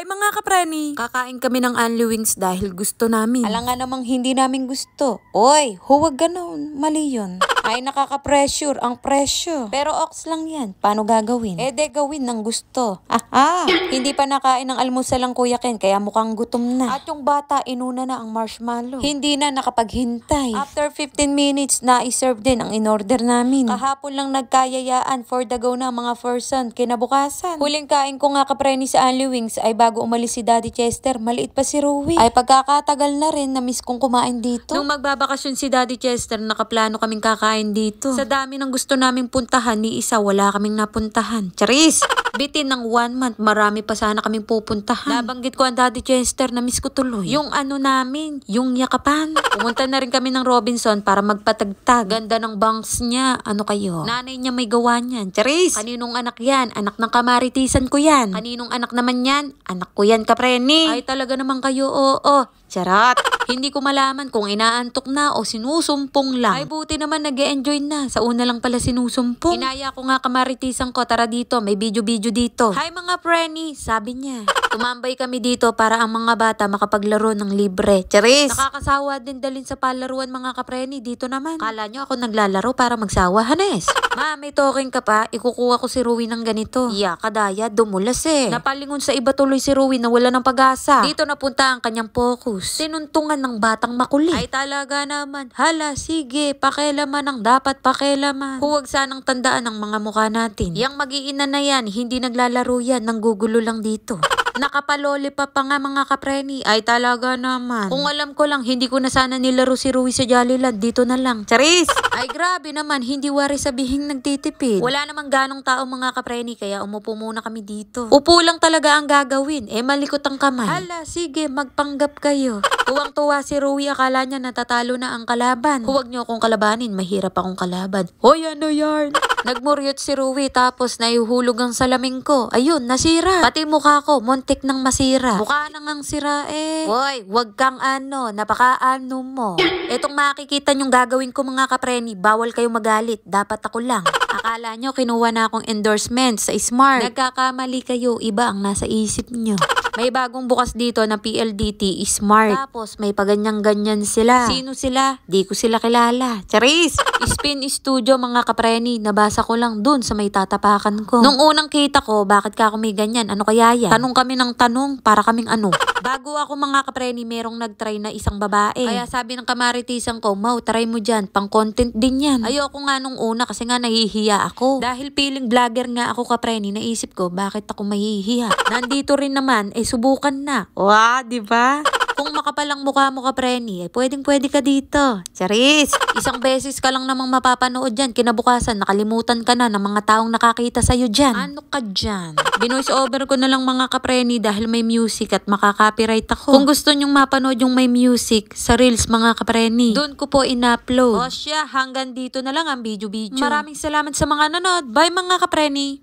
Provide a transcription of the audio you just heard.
Hi mga kapreni! Kakain kami ng Anli Wings dahil gusto namin. Alangan namang hindi namin gusto. Oy, huwag ganon. Mali yun ay nakaka-pressure ang presyo. Pero ox lang yan. Paano gagawin? Eh de gawin ng gusto. Aha! Hindi pa nakain ng almusal ang Kuya Ken kaya mukhang gutom na. At yung bata inuna na ang marshmallow. Hindi na nakapaghintay. After 15 minutes na serve din ang in-order namin. Kahapon lang nagkayayaan for the go na mga person kinabukasan. Huling kain ko nga kapreni sa Anli Wings ay bago umalis si Daddy Chester maliit pa si Rowie. Ay pagkakatagal na rin na miss kong kumain dito. Nung magbabakasyon si Daddy Chester nakaplano kaming kakain kumakain dito. Sa dami ng gusto naming puntahan, ni isa wala kaming napuntahan. Charis! Bitin ng one month, marami pa sana kaming pupuntahan. Nabanggit ko ang Daddy Chester na miss ko tuloy. Yung ano namin, yung yakapan. Pumunta na rin kami ng Robinson para magpatagtag. Ganda ng bangs niya. Ano kayo? Nanay niya may gawa niyan. Charis! Kaninong anak yan? Anak ng kamaritisan ko yan. Kaninong anak naman yan? Anak ko yan, kapreni. Ay, talaga naman kayo, oo. oo. Charot! Hindi ko malaman kung inaantok na o sinusumpong lang. Ay buti naman nag enjoy na. Sa una lang pala sinusumpong. Inaya ko nga kamaritisan ko, tara dito, may video-video video dito. Hi mga preni, sabi niya. Tumambay kami dito para ang mga bata makapaglaro ng libre. Charis! Nakakasawa din dalin sa palaruan mga kapreni dito naman. Kala nyo ako naglalaro para magsawa, Hanes. Ma, may token ka pa. Ikukuha ko si Ruwi ng ganito. Iya, kadaya, dumulas eh. Napalingon sa iba tuloy si Ruwi na wala ng pag-asa. Dito napunta ang kanyang focus. Sinuntungan ng batang makulit. Ay talaga naman. Hala, sige, pakilaman ang dapat pakilaman. Huwag sanang tandaan ang mga mukha natin. Yang magiinan na yan, hindi naglalaro yan, nanggugulo lang dito. Nakapalolipa pa nga mga kapreni. Ay talaga naman. Kung alam ko lang, hindi ko na sana nilaro si Rui sa Jollyland. Dito na lang. Charis! Ay grabe naman, hindi wari sabihing nagtitipid. Wala namang ganong tao mga kapreni, kaya umupo muna kami dito. Upo lang talaga ang gagawin. Eh malikot ang kamay. Ala, sige, magpanggap kayo. Tuwang-tuwa si Rui, akala niya natatalo na ang kalaban. Huwag niyo akong kalabanin, mahirap akong kalaban. Hoy, ano yarn? Nagmuryot si Rui tapos naihulog ang salamin ko. Ayun, nasira. Pati mukha ko, muntik nang masira. Mukha na ngang sira eh. Hoy, wag kang ano, napakaano mo. Etong makikita niyong gagawin ko mga kapreni, bawal kayong magalit. Dapat ako lang. Akala nyo kinuha na akong endorsement sa Smart. Nagkakamali kayo, iba ang nasa isip nyo. May bagong bukas dito na PLDT Smart. Tapos may paganyang-ganyan sila. Sino sila? Di ko sila kilala. Charis! Spin Studio mga kapreni. Nabasa ko lang dun sa may tatapakan ko. Nung unang kita ko, bakit ka ako may ganyan? Ano kaya yan? Tanong kami ng tanong para kaming ano. Bago ako mga kapreni, merong nagtry na isang babae. Kaya sabi ng kamaritisan ko, Mau, try mo dyan. Pang content din yan. Ayoko nga nung una kasi nga nahihiya ako. Dahil feeling vlogger nga ako kapreni, naisip ko, bakit ako mahihiya? Nandito rin naman, eh subukan na. Wow, di ba? Kung makapalang mukha mo ka, Preni, eh, pwedeng pwede ka dito. Charis, isang beses ka lang namang mapapanood dyan. Kinabukasan, nakalimutan ka na ng mga taong nakakita sa'yo dyan. Ano ka dyan? Binoise over ko na lang mga kapreni dahil may music at makaka-copyright ako. Kung gusto nyong mapanood yung may music, sa Reels mga kapreni, doon ko po in-upload. O siya, hanggang dito na lang ang video-video. Maraming salamat sa mga nanood. Bye mga kapreni!